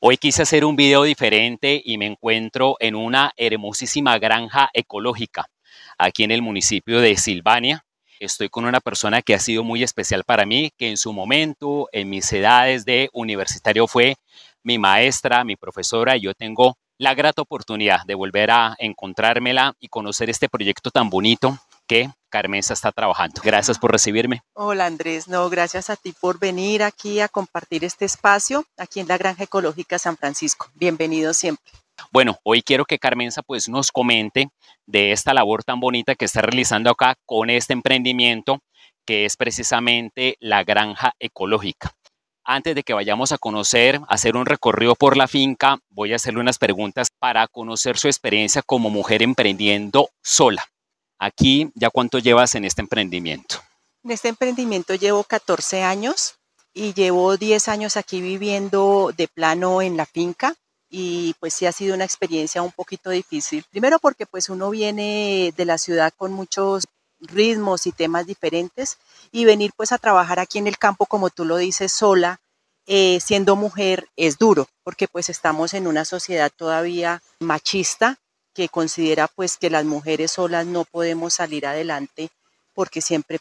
Hoy quise hacer un video diferente y me encuentro en una hermosísima granja ecológica aquí en el municipio de Silvania. Estoy con una persona que ha sido muy especial para mí, que en su momento, en mis edades de universitario, fue mi maestra, mi profesora, y yo tengo la grata oportunidad de volver a encontrármela y conocer este proyecto tan bonito que Carmenza está trabajando. Gracias por recibirme. Hola Andrés, no, gracias a ti por venir aquí a compartir este espacio aquí en la Granja Ecológica San Francisco. Bienvenido siempre. Bueno, hoy quiero que Carmenza pues nos comente de esta labor tan bonita que está realizando acá con este emprendimiento que es precisamente la granja ecológica. Antes de que vayamos a conocer, hacer un recorrido por la finca, voy a hacerle unas preguntas para conocer su experiencia como mujer emprendiendo sola. Aquí, ¿ya cuánto llevas en este emprendimiento? En este emprendimiento llevo 14 años y llevo 10 años aquí viviendo de plano en la finca y pues sí ha sido una experiencia un poquito difícil. Primero porque pues uno viene de la ciudad con muchos ritmos y temas diferentes y venir pues a trabajar aquí en el campo como tú lo dices sola eh, siendo mujer es duro porque pues estamos en una sociedad todavía machista que considera pues que las mujeres solas no podemos salir adelante porque siempre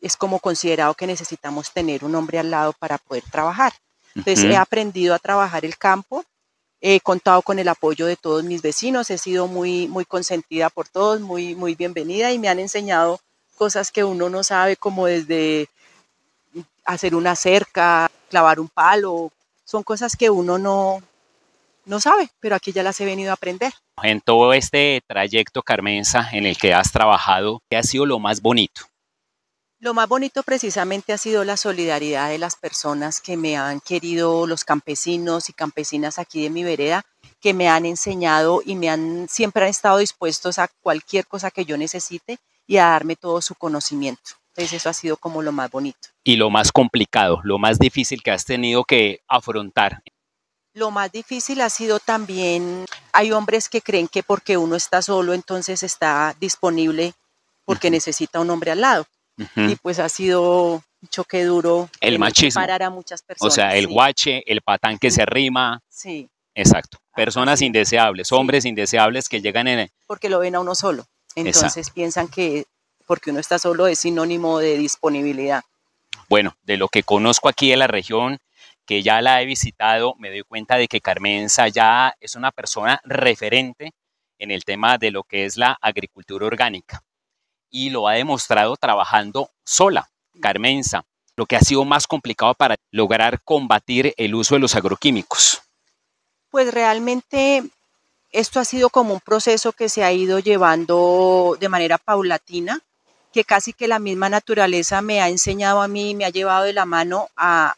es como considerado que necesitamos tener un hombre al lado para poder trabajar. Entonces he aprendido a trabajar el campo, he contado con el apoyo de todos mis vecinos, he sido muy, muy consentida por todos, muy, muy bienvenida y me han enseñado cosas que uno no sabe, como desde hacer una cerca, clavar un palo, son cosas que uno no, no sabe, pero aquí ya las he venido a aprender. En todo este trayecto, Carmenza, en el que has trabajado, ¿qué ha sido lo más bonito? Lo más bonito precisamente ha sido la solidaridad de las personas que me han querido, los campesinos y campesinas aquí de mi vereda, que me han enseñado y me han siempre han estado dispuestos a cualquier cosa que yo necesite y a darme todo su conocimiento. Entonces eso ha sido como lo más bonito. Y lo más complicado, lo más difícil que has tenido que afrontar lo más difícil ha sido también, hay hombres que creen que porque uno está solo, entonces está disponible porque necesita un hombre al lado. Y pues ha sido un choque duro. El machismo. Parar a muchas personas. O sea, el guache, el patán que se rima. Sí. Exacto. Personas indeseables, hombres indeseables que llegan en... Porque lo ven a uno solo. Entonces piensan que porque uno está solo es sinónimo de disponibilidad. Bueno, de lo que conozco aquí de la región, que ya la he visitado, me doy cuenta de que Carmenza ya es una persona referente en el tema de lo que es la agricultura orgánica y lo ha demostrado trabajando sola, Carmenza, lo que ha sido más complicado para lograr combatir el uso de los agroquímicos. Pues realmente esto ha sido como un proceso que se ha ido llevando de manera paulatina que casi que la misma naturaleza me ha enseñado a mí y me ha llevado de la mano a,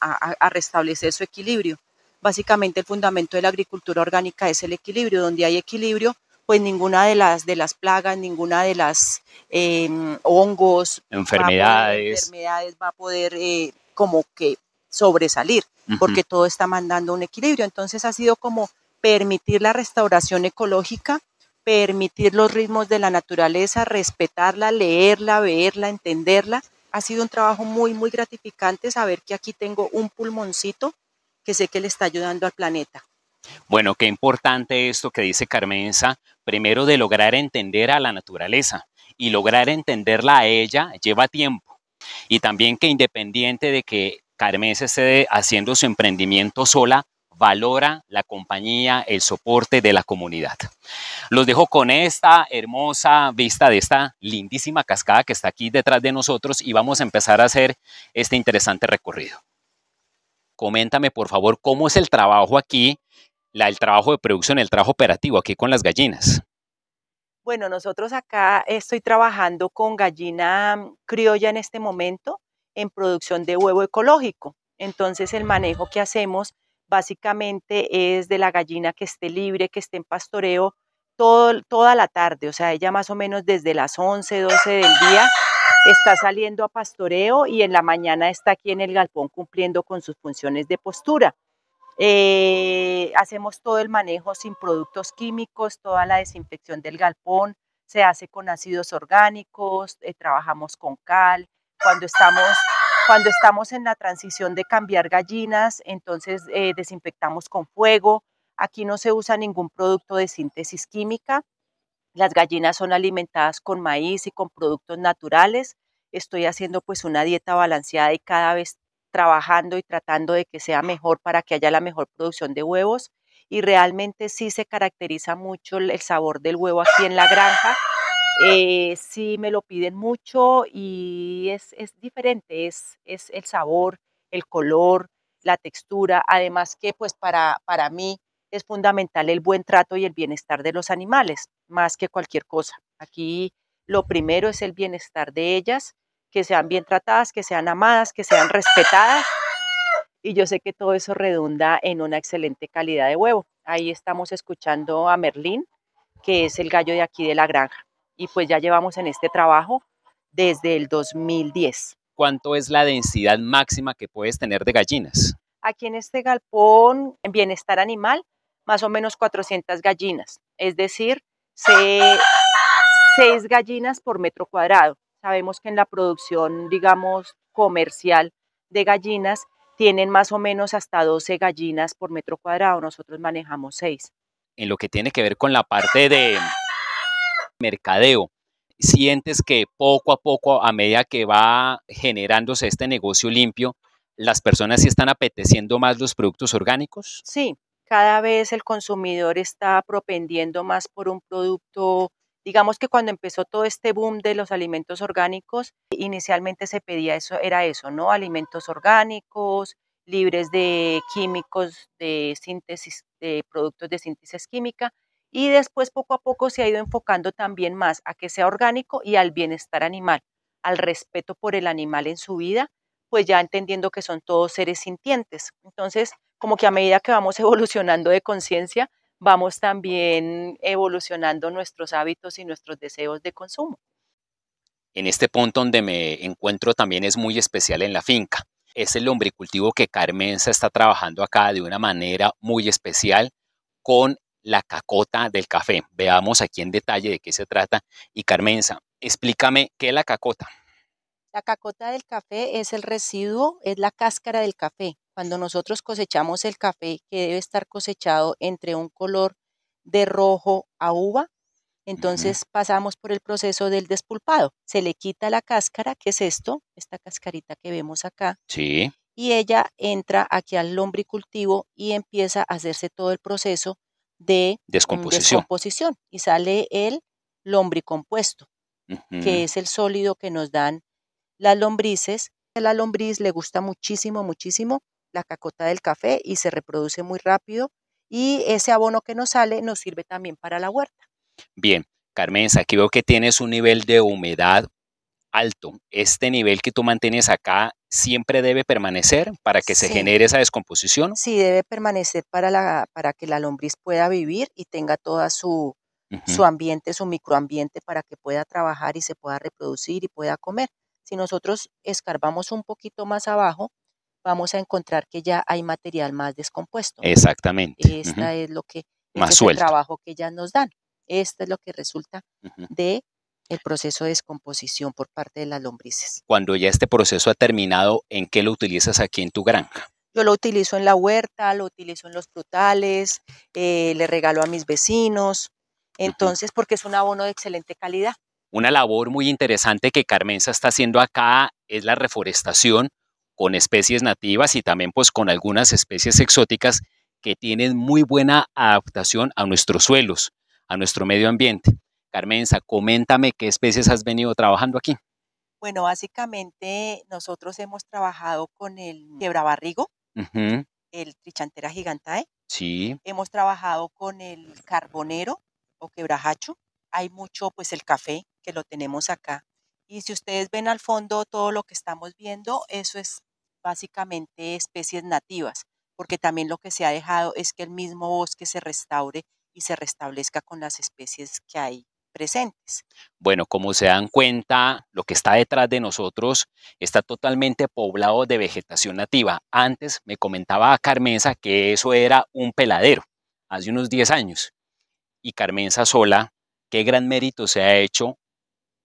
restablecer su equilibrio. Básicamente el fundamento de la agricultura orgánica es el equilibrio, donde hay equilibrio, pues ninguna de las de las plagas, ninguna de las em, hongos, enfermedades. Va enfermedades a poder eh, como que sobresalir, porque todo está mandando un equilibrio. Entonces ha sido como permitir la restauración ecológica permitir los ritmos de la naturaleza, respetarla, leerla, verla, entenderla. Ha sido un trabajo muy, muy gratificante saber que aquí tengo un pulmoncito que sé que le está ayudando al planeta. Bueno, qué importante esto que dice Carmenza, primero de lograr entender a la naturaleza y lograr entenderla a ella lleva tiempo. Y también que independiente de que Carmenza esté haciendo su emprendimiento sola, valora la compañía, el soporte de la comunidad. Los dejo con esta hermosa vista de esta lindísima cascada que está aquí detrás de nosotros y vamos a empezar a hacer este interesante recorrido. Coméntame por favor cómo es el trabajo aquí, la, el trabajo de producción, el trabajo operativo aquí con las gallinas. Bueno, nosotros acá estoy trabajando con gallina mm, criolla en este momento en producción de huevo ecológico. Entonces el manejo que hacemos básicamente es de la gallina que esté libre, que esté en pastoreo toda la tarde, o sea, ella más o menos desde las 11, 12 del día está saliendo a pastoreo y en la mañana está aquí en el galpón cumpliendo con sus funciones de postura. Eh, hacemos todo el manejo sin productos químicos, toda la desinfección del galpón, se hace con ácidos orgánicos, eh, trabajamos con cal, cuando estamos cuando estamos en la transición de cambiar gallinas, entonces eh, desinfectamos con fuego. Aquí no se usa ningún producto de síntesis química. Las gallinas son alimentadas con maíz y con productos naturales. Estoy haciendo pues una dieta balanceada y cada vez trabajando y tratando de que sea mejor para que haya la mejor producción de huevos. Y realmente sí se caracteriza mucho el sabor del huevo aquí en la granja. Eh, sí me lo piden mucho y es, diferente, es, es, el sabor, el color, la textura, además que pues para, para mí es fundamental el buen trato y el bienestar de los animales, más que cualquier cosa. Aquí lo primero es el bienestar de ellas, que sean bien tratadas, que sean amadas, que sean respetadas. Y yo sé que todo eso redunda en una excelente calidad de huevo. Ahí estamos escuchando a Merlín, que es el gallo de aquí de la granja y pues ya llevamos en este trabajo desde el 2010. ¿Cuánto es la densidad máxima que puedes tener de gallinas? Aquí en este galpón, en bienestar animal, más o menos 400 gallinas, es decir, 6 gallinas por metro cuadrado. Sabemos que en la producción, digamos, comercial de gallinas, tienen más o menos hasta 12 gallinas por metro cuadrado, nosotros manejamos 6. En lo que tiene que ver con la parte de mercadeo. Sientes que poco a poco, a medida que va generándose este negocio limpio, las personas sí están apeteciendo más los productos orgánicos? Sí, cada vez el consumidor está propendiendo más por un producto. Digamos que cuando empezó todo este boom de los alimentos orgánicos, inicialmente se pedía eso, era eso, ¿no? Alimentos orgánicos, libres de químicos, de síntesis, de productos de síntesis química, y después poco a poco se ha ido enfocando también más a que sea orgánico y al bienestar animal, al respeto por el animal en su vida, pues ya entendiendo que son todos seres sintientes. Entonces, como que a medida que vamos evolucionando de conciencia, vamos también evolucionando nuestros hábitos y nuestros deseos de consumo. En este punto donde me encuentro también es muy especial en la finca. Es el lombricultivo que Carmenza está trabajando acá de una manera muy especial con la cacota del café. Veamos aquí en detalle de qué se trata. Y Carmenza, explícame qué es la cacota. La cacota del café es el residuo, es la cáscara del café. Cuando nosotros cosechamos el café, que debe estar cosechado entre un color de rojo a uva, entonces pasamos por el proceso del despulpado. Se le quita la cáscara, que es esto, esta cascarita que vemos acá. Sí. Y ella entra aquí al lombricultivo y empieza a hacerse todo el proceso de mm, descomposición. y sale el lombricompuesto, que es el sólido que nos dan las lombrices. A la lombriz le gusta muchísimo, muchísimo la cacota del café y se reproduce muy rápido y ese abono que nos sale nos sirve también para la huerta. Bien, Carmen, aquí veo que tienes un nivel de humedad alto. Este nivel que tú mantienes acá siempre debe permanecer para que se genere esa descomposición. Sí, debe permanecer para, la, para que la lombriz pueda vivir y tenga toda su, su ambiente, su microambiente para que pueda trabajar y se pueda reproducir y pueda comer. Si nosotros escarbamos un poquito más abajo, vamos a encontrar que ya hay material más descompuesto. Exactamente. Esta es lo que más es el trabajo que ya nos dan. Esto es lo que resulta de el proceso de descomposición por parte de las lombrices. Cuando ya este proceso ha terminado, ¿en qué lo utilizas aquí en tu granja? Yo lo utilizo en la huerta, lo utilizo en los frutales, eh, le regalo a mis vecinos, entonces, porque es un abono de excelente calidad. Una labor muy interesante que Carmenza está haciendo acá es la reforestación con especies nativas y también pues con algunas especies exóticas que tienen muy buena adaptación a nuestros suelos, a nuestro medio ambiente. Carmenza, coméntame qué especies has venido trabajando aquí. Bueno, básicamente nosotros hemos trabajado con el quebrabarrigo, barrigo, el trichantera gigantae. Sí. Hemos trabajado con el carbonero o quebrajacho. Hay mucho, pues el café que lo tenemos acá. Y si ustedes ven al fondo todo lo que estamos viendo, eso es básicamente especies nativas, porque también lo que se ha dejado es que el mismo bosque se restaure y se restablezca con las especies que hay presentes. Bueno, como se dan cuenta, lo que está detrás de nosotros está totalmente poblado de vegetación nativa. Antes me comentaba Carmenza que eso era un peladero, hace unos 10 años. Y Carmenza sola, qué gran mérito se ha hecho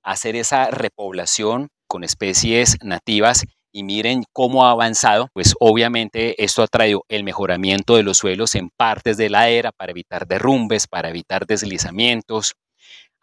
hacer esa repoblación con especies nativas y miren cómo ha avanzado, pues obviamente esto ha traído el mejoramiento de los suelos en partes de la era para evitar derrumbes, para evitar deslizamientos,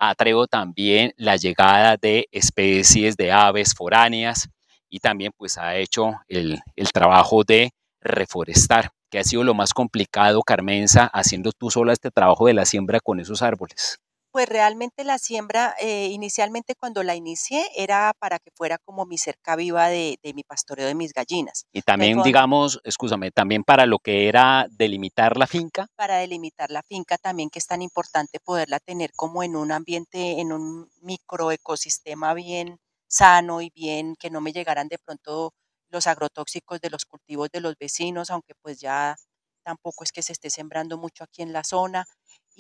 Atrevo también la llegada de especies de aves foráneas y también pues ha hecho el, el trabajo de reforestar, que ha sido lo más complicado, Carmenza, haciendo tú sola este trabajo de la siembra con esos árboles. Pues realmente la siembra, eh, inicialmente cuando la inicié, era para que fuera como mi cerca viva de, mi pastoreo de mis gallinas. Y también, digamos, escúchame, también para lo que era delimitar la finca. Para delimitar la finca también, que es tan importante poderla tener como en un ambiente, en un microecosistema bien sano y bien, que no me llegaran de pronto los agrotóxicos de los cultivos de los vecinos, aunque pues ya tampoco es que se esté sembrando mucho aquí en la zona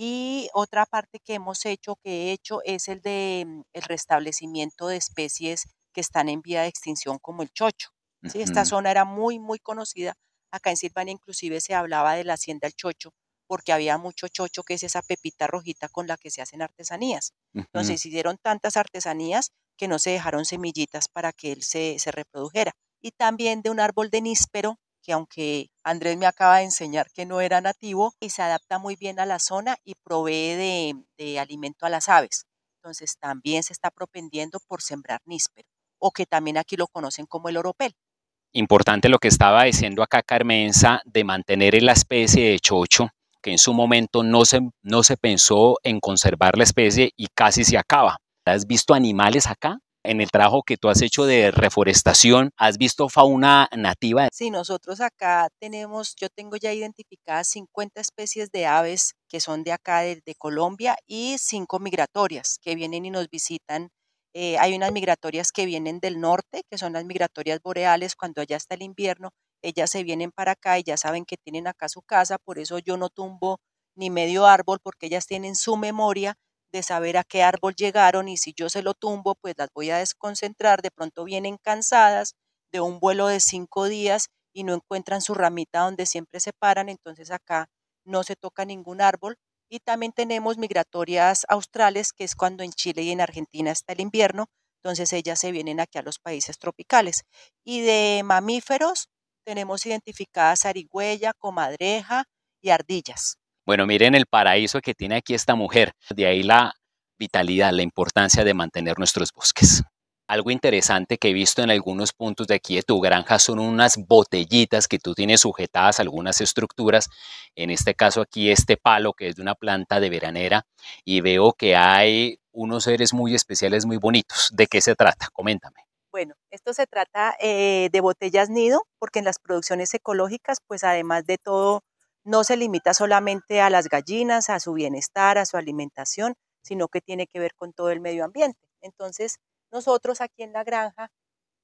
y otra parte que hemos hecho, que he hecho, es el de mm, el restablecimiento de especies que están en vía de extinción, como el chocho. ¿sí? Esta zona era muy, muy conocida. Acá en Silvania inclusive se hablaba de la hacienda del chocho, porque había mucho chocho, que es esa pepita rojita con la que se hacen artesanías. Entonces hicieron tantas artesanías que no se dejaron semillitas para que él se, se reprodujera. Y también de un árbol de níspero que aunque Andrés me acaba de enseñar que no era nativo y se adapta muy bien a la zona y provee de, alimento a las aves. Entonces también se está propendiendo por sembrar níspero o que también aquí lo conocen como el oropel. Importante lo que estaba diciendo acá Carmenza de mantener la especie de chocho, que en su momento no no se pensó en conservar la especie y casi se acaba. ¿Has visto animales acá en el trabajo que tú has hecho de reforestación, ¿has visto fauna nativa? Sí, nosotros acá tenemos, yo tengo ya identificadas 50 especies de aves que son de acá, de, Colombia, y cinco migratorias que vienen y nos visitan eh, hay unas migratorias que vienen del norte, que son las migratorias boreales, cuando allá está el invierno, ellas se vienen para acá y ya saben que tienen acá su casa, por eso yo no tumbo ni medio árbol, porque ellas tienen su memoria de saber a qué árbol llegaron y si yo se lo tumbo, pues las voy a desconcentrar. De pronto vienen cansadas de un vuelo de cinco días y no encuentran su ramita donde siempre se paran, entonces acá no se toca ningún árbol. Y también tenemos migratorias australes, que es cuando en Chile y en Argentina está el invierno, entonces ellas se vienen aquí a los países tropicales. Y de mamíferos tenemos identificadas arigüeya, comadreja y ardillas. Bueno, miren el paraíso que tiene aquí esta mujer. De ahí la vitalidad, la importancia de mantener nuestros bosques. Algo interesante que he visto en algunos puntos de aquí de tu granja son unas botellitas que tú tienes sujetadas a algunas estructuras. En este caso aquí este palo que es de una planta de veranera y veo que hay unos seres muy especiales, muy bonitos. ¿De qué se trata? Coméntame. Bueno, esto se trata eh, de botellas nido porque en las producciones ecológicas pues además de todo no se limita solamente a las gallinas, a su bienestar, a su alimentación, sino que tiene que ver con todo el medio ambiente. Entonces, nosotros aquí en la granja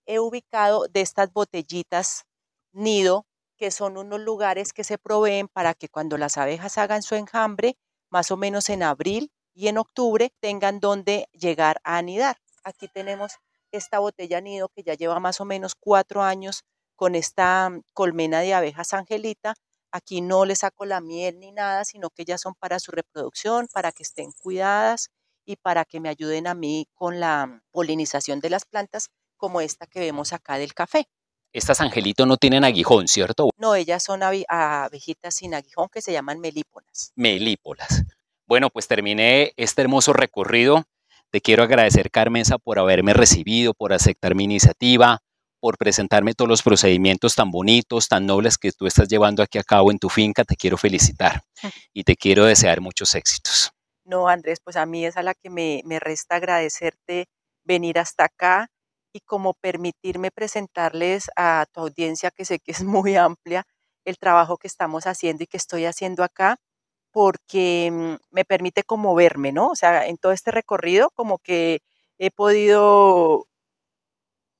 he ubicado de estas botellitas nido, que son unos lugares que se proveen para que cuando las abejas hagan su enjambre, más o menos en abril y en octubre, tengan donde llegar a anidar. Aquí tenemos esta botella nido que ya lleva más o menos cuatro años con esta mm, colmena de abejas angelita Aquí no les saco la miel ni nada, sino que ellas son para su reproducción, para que estén cuidadas y para que me ayuden a mí con la polinización de las plantas como esta que vemos acá del café. Estas angelitos no tienen aguijón, ¿cierto? No, ellas son abejitas sin aguijón que se llaman melípolas. Melípolas. Bueno, pues terminé este hermoso recorrido. Te quiero agradecer, Carmenza, por haberme recibido, por aceptar mi iniciativa, por presentarme todos los procedimientos tan bonitos, tan nobles que tú estás llevando aquí a cabo en tu finca. Te quiero felicitar ah. y te quiero desear muchos éxitos. No, Andrés, pues a mí es a la que me, resta agradecerte venir hasta acá y como permitirme presentarles a tu audiencia, que sé que es muy amplia, el trabajo que estamos haciendo y que estoy haciendo acá, porque mm, me permite como verme, ¿no? O sea, en todo este recorrido como que he podido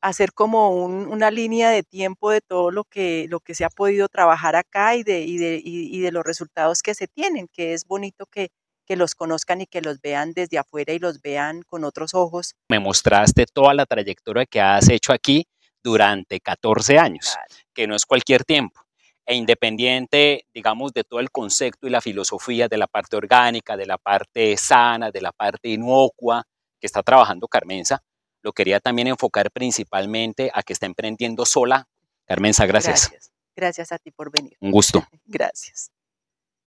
hacer como una línea de tiempo de todo lo que, se ha podido trabajar acá y de, los resultados que se tienen, que es bonito que, los conozcan y que los vean desde afuera y los vean con otros ojos. Me mostraste toda la trayectoria que has hecho aquí durante 14 años, que no es cualquier tiempo, e independiente, digamos, de todo el concepto y la filosofía de la parte orgánica, de la parte sana, de la parte inocua que está trabajando Carmenza, lo quería también enfocar principalmente a que está emprendiendo sola. Carmenza, gracias. Gracias, gracias a ti por venir. Un gusto. Gracias.